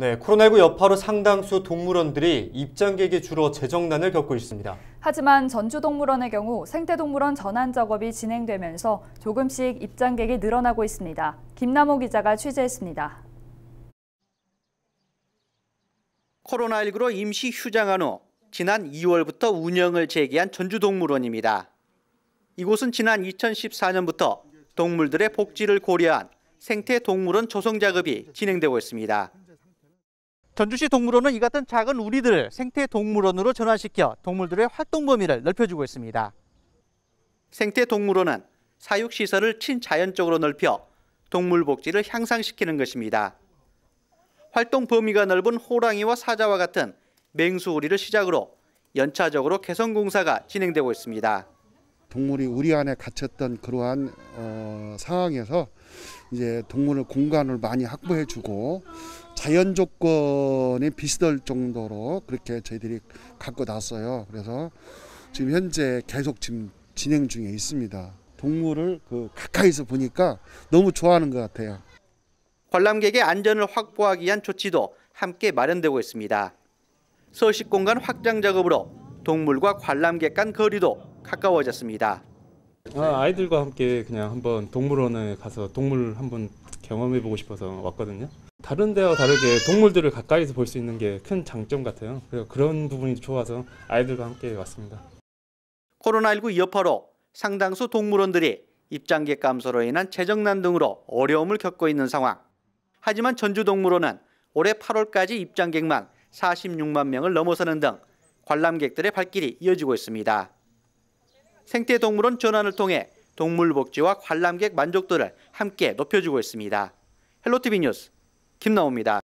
네, 코로나19 여파로 상당수 동물원들이 입장객이 줄어 재정난을 겪고 있습니다. 하지만 전주동물원의 경우 생태동물원 전환 작업이 진행되면서 조금씩 입장객이 늘어나고 있습니다. 김남호 기자가 취재했습니다. 코로나19로 임시 휴장한 후 지난 2월부터 운영을 재개한 전주동물원입니다. 이곳은 지난 2014년부터 동물들의 복지를 고려한 생태동물원 조성 작업이 진행되고 있습니다. 전주시 동물원은 이 같은 작은 우리들을 생태 동물원으로 전환시켜 동물들의 활동 범위를 넓혀주고 있습니다. 생태 동물원은 사육시설을 친자연적으로 넓혀 동물 복지를 향상시키는 것입니다. 활동 범위가 넓은 호랑이와 사자와 같은 맹수우리를 시작으로 연차적으로 개선공사가 진행되고 있습니다. 동물이 우리 안에 갇혔던 그러한 어, 상황에서 이제 동물을 공간을 많이 확보해주고 자연 조건이 비슷할 정도로 그렇게 저희들이 갖고 났어요. 그래서 지금 현재 계속 지금 진행 중에 있습니다. 동물을 그 가까이서 보니까 너무 좋아하는 것 같아요. 관람객의 안전을 확보하기 위한 조치도 함께 마련되고 있습니다. 서식 공간 확장 작업으로 동물과 관람객 간 거리도 가까워졌습니다. 아, 아이들과 함께 그냥 한번 동물원에 가서 동물 한번 경험해보고 싶어서 왔거든요. 다른 데와 다르게 동물들을 가까이서 볼 수 있는 게 큰 장점 같아요. 그래서 그런 부분이 좋아서 아이들과 함께 왔습니다. 코로나19 여파로 상당수 동물원들이 입장객 감소로 인한 재정난 등으로 어려움을 겪고 있는 상황. 하지만 전주동물원은 올해 8월까지 입장객만 46만 명을 넘어서는 등 관람객들의 발길이 이어지고 있습니다. 생태동물원 전환을 통해 동물 복지와 관람객 만족도를 함께 높여주고 있습니다. 헬로티비 뉴스 김나호입니다.